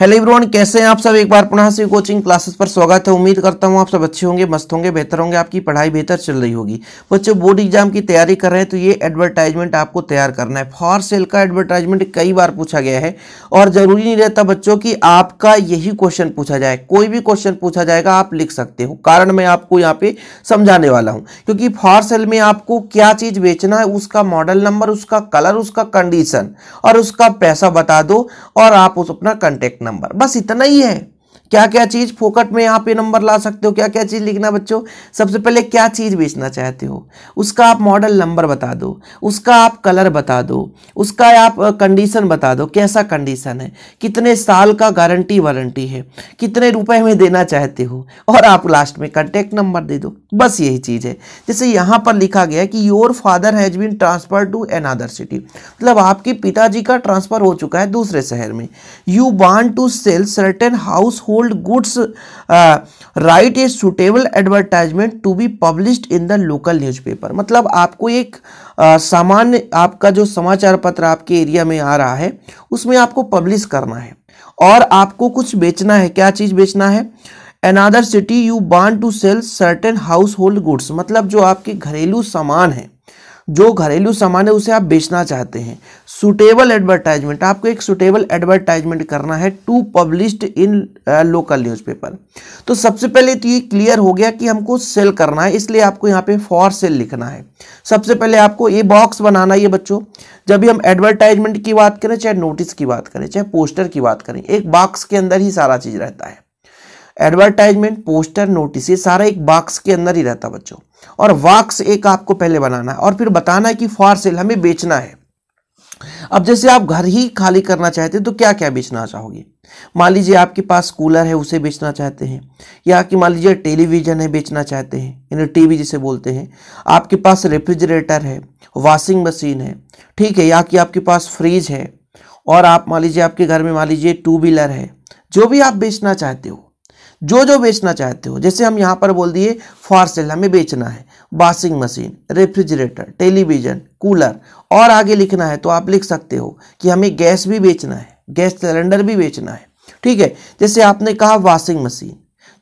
hello everyone कैसे हैं आप सब एक बार पुनः से कोचिंग क्लासेस पर स्वागत है उम्मीद करता हूं आप सब अच्छे होंगे मस्त होंगे बेहतर होंगे आपकी पढ़ाई बेहतर चल रही होगी बच्चे बोर्ड एग्जाम की तैयारी कर रहे हैं तो ये एडवर्टाइजमेंट आपको तैयार करना है फॉर सेल का एडवर्टाइजमेंट कई बार पूछा गया है और जरूरी नहीं रहता बच्चों की आपका यही क्वेश्चन पूछा जाए कोई भी क्वेश्चन पूछा जाएगा आप लिख सकते हो कारण मैं आपको यहाँ पे समझाने वाला हूँ क्योंकि फॉर सेल में आपको क्या चीज़ बेचना है उसका मॉडल नंबर उसका कलर उसका कंडीशन और उसका पैसा बता दो और आप उस अपना कंटेक्ट नंबर बस इतना ही है क्या क्या चीज़ फोकट में यहाँ पे नंबर ला सकते हो क्या क्या चीज़ लिखना बच्चों सबसे पहले क्या चीज़ बेचना चाहते हो उसका आप मॉडल नंबर बता दो उसका आप कलर बता दो उसका आप कंडीशन बता दो कैसा कंडीशन है कितने साल का गारंटी वारंटी है कितने रुपए में देना चाहते हो और आप लास्ट में कंटेक्ट नंबर दे दो बस यही चीज़ है जैसे यहाँ पर लिखा गया कि your father has been transfer to another city मतलब आपके पिताजी का ट्रांसफ़र हो चुका है दूसरे शहर में you want to sell certain household hold goods right a suitable advertisement to be be in the local local मतलब आपको एक uh, सामान्य आपका जो समाचार पत्र आपके एरिया में आ रहा है उसमें आपको पब्लिश करना है और आपको कुछ बेचना है क्या चीज़ बेचना है another city you want to sell certain household goods मतलब जो आपके घरेलू सामान है जो घरेलू सामान है उसे आप बेचना चाहते हैं सुटेबल एडवर्टाइजमेंट आपको एक सुटेबल एडवर्टाइजमेंट करना है to published in local newspaper तो सबसे पहले तो ये क्लियर हो गया कि हमको सेल करना है इसलिए आपको यहाँ पे फॉर सेल लिखना है सबसे पहले आपको ये बॉक्स बनाना है बच्चों जब भी हम एडवर्टाइजमेंट की बात करें चाहे नोटिस की बात करें चाहे पोस्टर की बात करें एक बॉक्स के अंदर ही सारा चीज़ रहता है एडवर्टाइजमेंट पोस्टर नोटिस ये सारा एक बॉक्स के अंदर ही रहता बच्चों और वाक्स एक आपको पहले बनाना है और फिर बताना है कि फॉर सेल हमें बेचना है अब जैसे आप घर ही खाली करना चाहते हैं तो क्या क्या बेचना चाहोगे मान लीजिए आपके पास कूलर है उसे बेचना चाहते हैं या कि मान लीजिए टेलीविज़न है बेचना चाहते हैं यानी टीवी जिसे बोलते हैं आपके पास रेफ्रिजरेटर है वॉशिंग मशीन है ठीक है या कि आपके पास फ्रिज है और आप मान लीजिए आपके घर में मान लीजिए टू व्हीलर है जो भी आप बेचना चाहते हो जो जो बेचना चाहते हो जैसे हम यहाँ पर बोल दिए फॉर सेल हमें बेचना है washing machine refrigerator television cooler और आगे लिखना है तो आप लिख सकते हो कि हमें गैस भी बेचना है गैस सिलेंडर भी बेचना है ठीक है जैसे आपने कहा वॉशिंग मशीन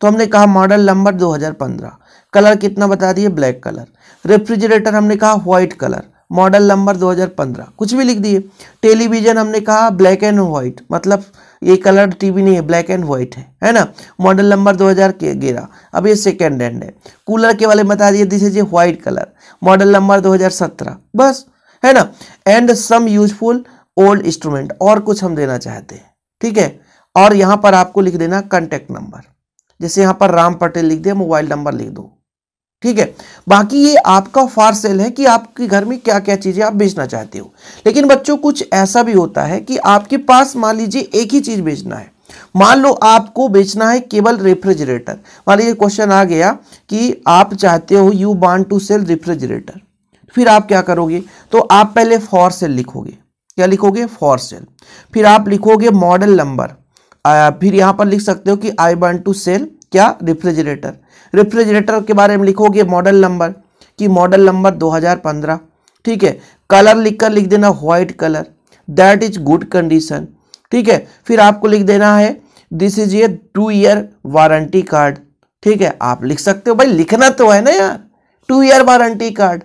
तो हमने कहा मॉडल नंबर 2015 कलर कितना बता दिए ब्लैक कलर रेफ्रिजरेटर हमने कहा व्हाइट कलर मॉडल नंबर 2015 कुछ भी लिख दिए टेलीविज़न हमने कहा ब्लैक एंड वाइट मतलब ये कलर टीवी नहीं है ब्लैक एंड वाइट है है ना मॉडल नंबर 2011 अब ये सेकेंड हैंड है कूलर के वाले बता दिए दिस इज ये वाइट कलर मॉडल नंबर 2017 बस है ना and some useful old instrument और कुछ हम देना चाहते हैं ठीक है और यहाँ पर आपको लिख देना कंटेक्ट नंबर जैसे यहाँ पर राम पटेल लिख दिया मोबाइल नंबर लिख दो ठीक है बाकी ये आपका सेल है कि आपके घर में क्या क्या चीज़ें आप बेचना चाहते हो लेकिन बच्चों कुछ ऐसा भी होता है कि आपके पास मान लीजिए एक ही चीज़ बेचना है मान लो आपको बेचना है केवल रेफ्रिजरेटर मान लीजिए क्वेश्चन आ गया कि आप चाहते हो you want to sell refrigerator फिर आप क्या करोगे तो आप पहले फॉर सेल लिखोगे क्या लिखोगे फॉर सेल फिर आप लिखोगे मॉडल नंबर फिर यहां पर लिख सकते हो कि आई वॉन्ट टू सेल क्या रेफ्रिजरेटर रेफ्रिजरेटर के बारे में लिखोगे मॉडल नंबर कि मॉडल नंबर 2015 ठीक है कलर लिख कर लिख देना white colour that is good condition ठीक है फिर आपको लिख देना है दिस इज ये टू ईयर वारंटी कार्ड ठीक है आप लिख सकते हो भाई लिखना तो है ना यार टू ईयर वारंटी कार्ड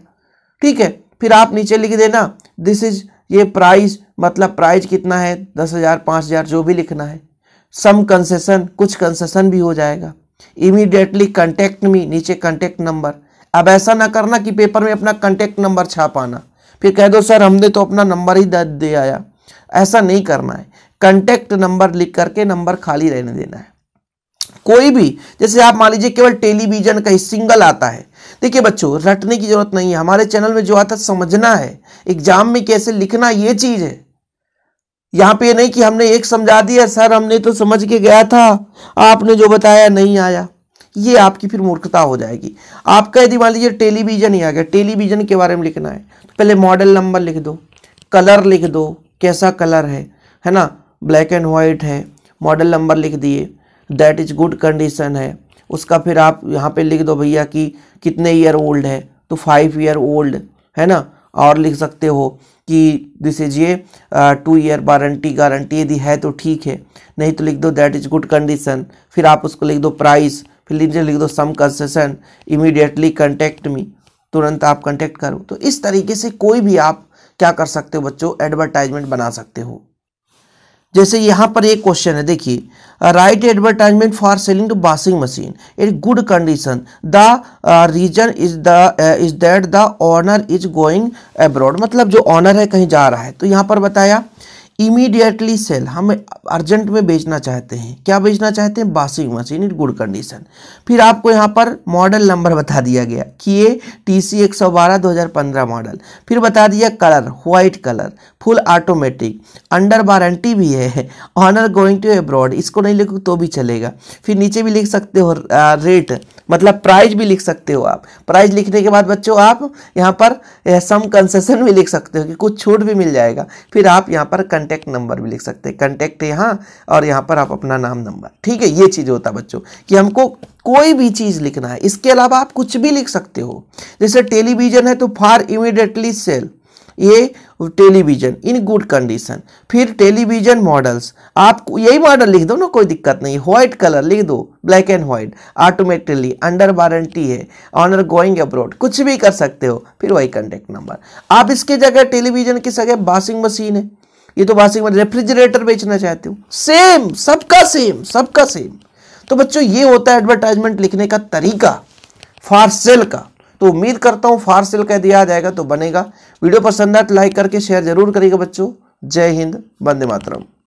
ठीक है फिर आप नीचे लिख देना दिस इज ये प्राइस मतलब प्राइस कितना है दस हज़ार पाँच हज़ार जो भी लिखना है सम कंसेशन कुछ कंसेशन भी हो जाएगा इमीडिएटली कंटेक्ट मी नीचे कंटेक्ट नंबर अब ऐसा ना करना कि पेपर में अपना कंटेक्ट नंबर छाप आना फिर कह दो सर हमने तो अपना नंबर ही दे आया ऐसा नहीं करना है कंटेक्ट नंबर लिख करके नंबर खाली रहने देना है कोई भी जैसे आप मान लीजिए केवल टेलीविजन का ही सिंगल आता है देखिए बच्चों रटने की जरूरत नहीं है हमारे चैनल में जो आता समझना है एग्जाम में कैसे लिखना ये चीज़ है यहाँ पे नहीं कि हमने एक समझा दिया सर हमने तो समझ के गया था आपने जो बताया नहीं आया ये आपकी फिर मूर्खता हो जाएगी आपका यदि मान लीजिए टेलीविज़न ही आ गया टेलीविज़न के बारे में लिखना है तो पहले मॉडल नंबर लिख दो कलर लिख दो कैसा कलर है है ना ब्लैक एंड वाइट है मॉडल नंबर लिख दिए दैट इज़ गुड कंडीशन है उसका फिर आप यहाँ पे लिख दो भैया कि कितने ईयर ओल्ड है तो फाइव ईयर ओल्ड है ना और लिख सकते हो कि दिस इज ये टू ईयर वारंटी गारंटी यदि है तो ठीक है नहीं तो लिख दो दैट इज गुड कंडीशन फिर आप उसको लिख दो प्राइस फिर लीजिए लिख दो some concession immediately contact me तुरंत आप कंटेक्ट करो तो इस तरीके से कोई भी आप क्या कर सकते हो बच्चों एडवर्टाइजमेंट बना सकते हो जैसे यहाँ पर एक क्वेश्चन है देखिए write advertisement for selling two washing machine in good condition the reason is the is that the owner is going abroad मतलब जो ऑनर है कहीं जा रहा है तो यहाँ पर बताया इमीडिएटली सेल हम अर्जेंट में बेचना चाहते हैं क्या बेचना चाहते हैं washing machine in good condition फिर आपको यहाँ पर मॉडल नंबर बता दिया गया कि ये टी सी एक सौ बारह दो हज़ार पंद्रह मॉडल फिर बता दिया colour white colour full automatic under warranty भी है ऑनर गोइंग टू अब्रॉड इसको नहीं लिखो तो भी चलेगा फिर नीचे भी लिख सकते हो रेट मतलब प्राइस भी लिख सकते हो आप प्राइस लिखने के बाद बच्चों आप यहाँ पर सम कंसेशन भी लिख सकते हो कि कुछ छूट भी मिल जाएगा फिर आप यहाँ पर कंटेक्ट नंबर भी लिख सकते हैं कंटेक्ट यहाँ और यहाँ पर आप अपना नाम नंबर ठीक है ये चीज़ होता है बच्चों कि हमको कोई भी चीज़ लिखना है इसके अलावा आप कुछ भी लिख सकते हो जैसे टेलीविज़न है तो फार इमिडिएटली सेल ये टेलीविज़न इन गुड कंडीशन फिर टेलीविज़न मॉडल्स आप यही मॉडल लिख दो ना कोई दिक्कत नहीं व्हाइट कलर लिख दो black and white automatically under warranty है ऑनर गोइंग अब्रॉड कुछ भी कर सकते हो फिर वही कंटेक्ट नंबर आप इसके जगह टेलीविज़न की जगह वॉशिंग मशीन है ये तो भाषिक में रेफ्रिजरेटर बेचना चाहते हो सेम सबका सेम सबका सेम तो बच्चों ये होता है एडवर्टाइजमेंट लिखने का तरीका फारसेल का तो उम्मीद करता हूँ सेल का दिया जाएगा तो बनेगा वीडियो पसंद आए तो लाइक करके शेयर जरूर करेगा बच्चों जय हिंद वंदे मातरम